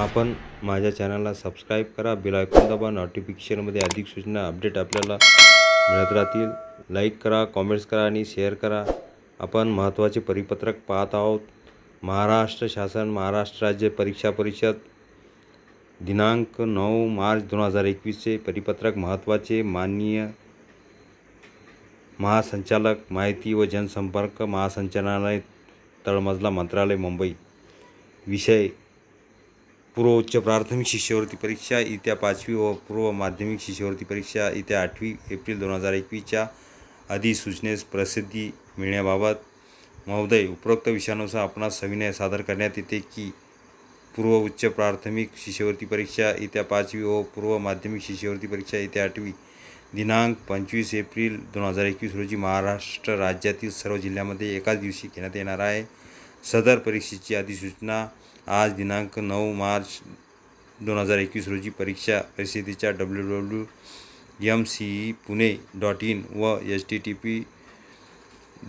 आपण माझ्या चॅनलला सबस्क्राईब करा ऐकून दाबा नोटिफिकेशनमध्ये अधिक सूचना अपडेट आपल्याला मिळत राहतील लाईक करा कॉमेंट्स करा आणि शेअर करा आपण महत्त्वाचे परिपत्रक पाहत आहोत महाराष्ट्र शासन महाराष्ट्र राज्य परीक्षा परिषद दिनांक नऊ मार्च दोन हजार एकवीसचे परिपत्रक महत्त्वाचे माननीय महासंचालक माहिती व जनसंपर्क महासंचालनालय तळमजला मंत्रालय मुंबई विषय पूर्व उच्च प्राथमिक शिष्यवृत्ती परीक्षा येत्या पाचवी व पूर्व माध्यमिक शिष्यवृत्ती परीक्षा येत्या आठवी एप्रिल दोन हजार एकवीसच्या अधिसूचनेस प्रसिद्धी मिळण्याबाबत महोदय उपरोक्त विषयानुसार आपणास सविनय सादर करण्यात येते की पूर्व उच्च प्राथमिक शिष्यवृत्ती परीक्षा येत्या पाचवी व पूर्व माध्यमिक शिष्यवृत्ती परीक्षा येत्या आठवी दिनांक पंचवीस एप्रिल दोन हजार एकवीस रोजी महाराष्ट्र राज्यातील सर्व जिल्ह्यामध्ये एकाच दिवशी घेण्यात येणार आहे सदर परीक्षेची अधिसूचना आज दिनांक नऊ मार्च दोन हजार एकवीस रोजी परीक्षा परिषदेच्या W W M C E Pune dot in व H T T P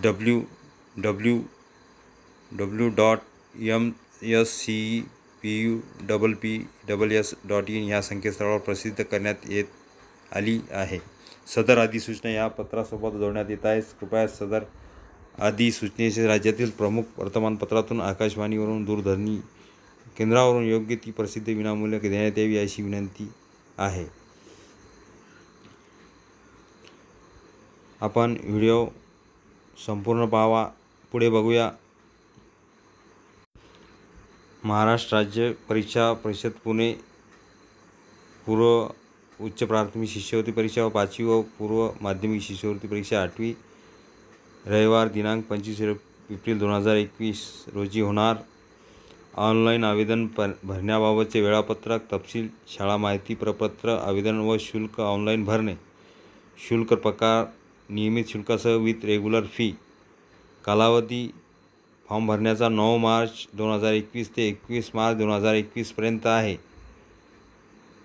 W W W dot M S C E P U double P double S dot in ह्या संकेतस्थळावर प्रसिद्ध करण्यात येत आली आहे सदर अधिसूचना या पत्रासोबत जोडण्यात येत आहे कृपया सदर अधिसूचनेचे राज्यातील प्रमुख वर्तमानपत्रातून आकाशवाणीवरून दूरध्वनी केंद्रावरून योग्य ती प्रसिद्धी विनामूल्य देण्यात यावी अशी विनंती आहे आपण व्हिडिओ संपूर्ण पाहावा पुढे बघूया महाराष्ट्र राज्य परीक्षा परिषद पुणे पूर्व उच्च प्राथमिक शिष्यवृत्ती परीक्षा व पाचवी व पूर्व माध्यमिक शिष्यवृत्ती परीक्षा आठवी रविवार दिनांक पंचवीस एप्रिल दोन हजार एकवीस रोजी होणार ऑनलाईन आवेदन प भरण्याबाबतचे वेळापत्रक तपशील शाळा माहिती प्रपत्र आवेदन व शुल्क ऑनलाईन भरणे शुल्क प्रकार नियमित शुल्कासह विथ रेग्युलर फी कालावधी फॉर्म भरण्याचा नऊ मार्च दोन हजार एकवीस ते एकवीस मार्च दोन हजार एकवीसपर्यंत आहे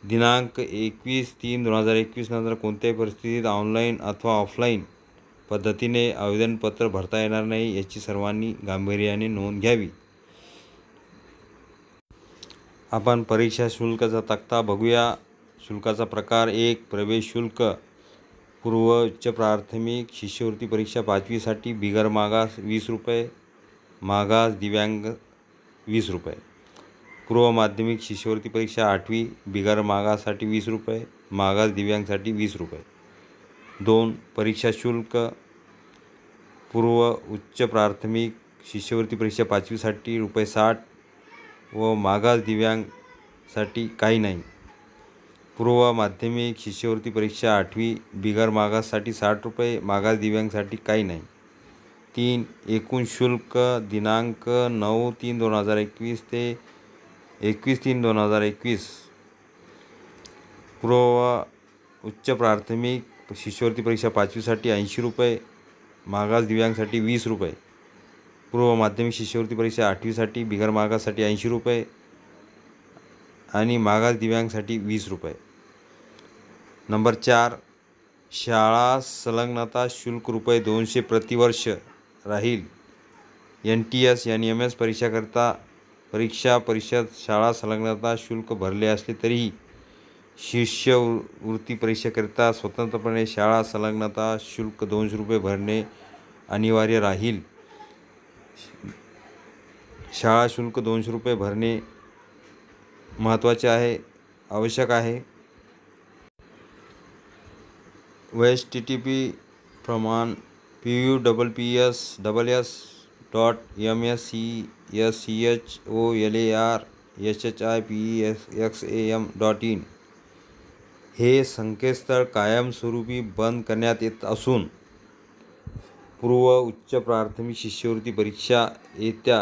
दिनांक एकवीस तीन दोन हजार एकवीसनंतर नंतर कोणत्याही परिस्थितीत ऑनलाईन अथवा ऑफलाईन पद्धतीने आवेदनपत्र भरता येणार नाही याची सर्वांनी गांभीर्याने नोंद घ्यावी आपण परीक्षा शुल्काचा तक्ता बघूया शुल्काचा प्रकार एक प्रवेश शुल्क पूर्व उच्च प्राथमिक शिष्यवृत्ती परीक्षा पाचवीसाठी बिगर मागास वीस रुपये मागास दिव्यांग वीस रुपये पूर्व माध्यमिक शिष्यवृत्ती परीक्षा आठवी बिगर मागाससाठी वीस रुपये मागास दिव्यांगसाठी वीस रुपये दोन परीक्षा शुल्क पूर्व उच्च प्राथमिक शिष्यवृत्ती परीक्षा पाचवीसाठी रुपये साठ व मागास दिव्यांगसाठी काही नाही पूर्व माध्यमिक शिष्यवृत्ती परीक्षा आठवी बिगर मागाससाठी साठ रुपये मागास दिव्यांगसाठी काही नाही तीन एकूण शुल्क दिनांक नऊ तीन दोन हजार एकवीस ते एकवीस तीन दोन हजार एकवीस पूर्व उच्च प्राथमिक शिष्यवृत्ती परीक्षा पाचवीसाठी ऐंशी रुपये मागास दिव्यांगसाठी वीस रुपये पूर्व माध्यमिक शिष्यवृत्ती परीक्षा आठवीसाठी बिगर मागासाठी ऐंशी रुपये आणि मागास दिव्यांगसाठी वीस रुपये नंबर चार शाळा संलग्नता शुल्क रुपये दोनशे प्रतिवर्ष राहील N T S N M S परीक्षाकरता परीक्षा परिषद शाळा संलग्नता शुल्क भरले असले तरीही शिष्यवृत्ती परीक्षेकरिता स्वतंत्रपणे शाळा संलग्नता शुल्क दोनशे रुपये भरणे अनिवार्य राहील शाळा शुल्क दोनशे रुपये भरणे महत्त्वाचे आहे आवश्यक आहे वेस टी टी पी प्रमाण P U double P S double S dot M S C S C H O L A R H H I P E S X A M dot in हे संकेतस्थळ कायमस्वरूपी बंद करण्यात येत असून पूर्व उच्च प्राथमिक शिष्यवृत्ती परीक्षा येत्या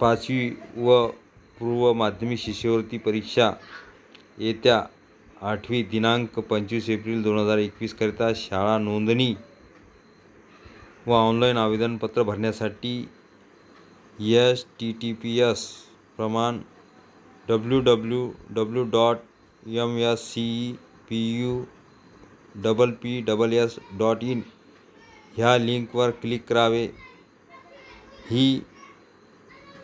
पाचवी व पूर्व माध्यमिक शिष्यवृत्ती परीक्षा येत्या आठवी दिनांक पंचवीस एप्रिल दोन हजार एकवीसकरिता शाळा नोंदणी व ऑनलाईन आवेदनपत्र भरण्यासाठी S T T P S प्रमाण W W W dot M S C E P U double P double S dot in ह्या लिंकवर क्लिक करावे ही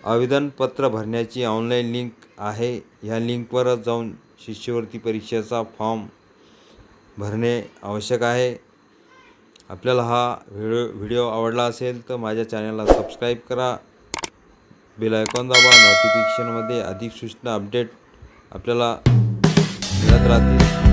आवेदनपत्र भरण्याची ऑनलाईन लिंक आहे ह्या लिंकवरच जाऊन शिष्यवृत्ती परीक्षेचा फॉर्म भरणे आवश्यक आहे आपल्याला हा व्हिडिओ व्हिडिओ आवडला असेल तर माझ्या चॅनलला सबस्क्राईब करा बेल आयकॉन दाबा नोटिफिकेशनमध्ये अधिक सूचना अपडेट आपल्याला मिळत राहतील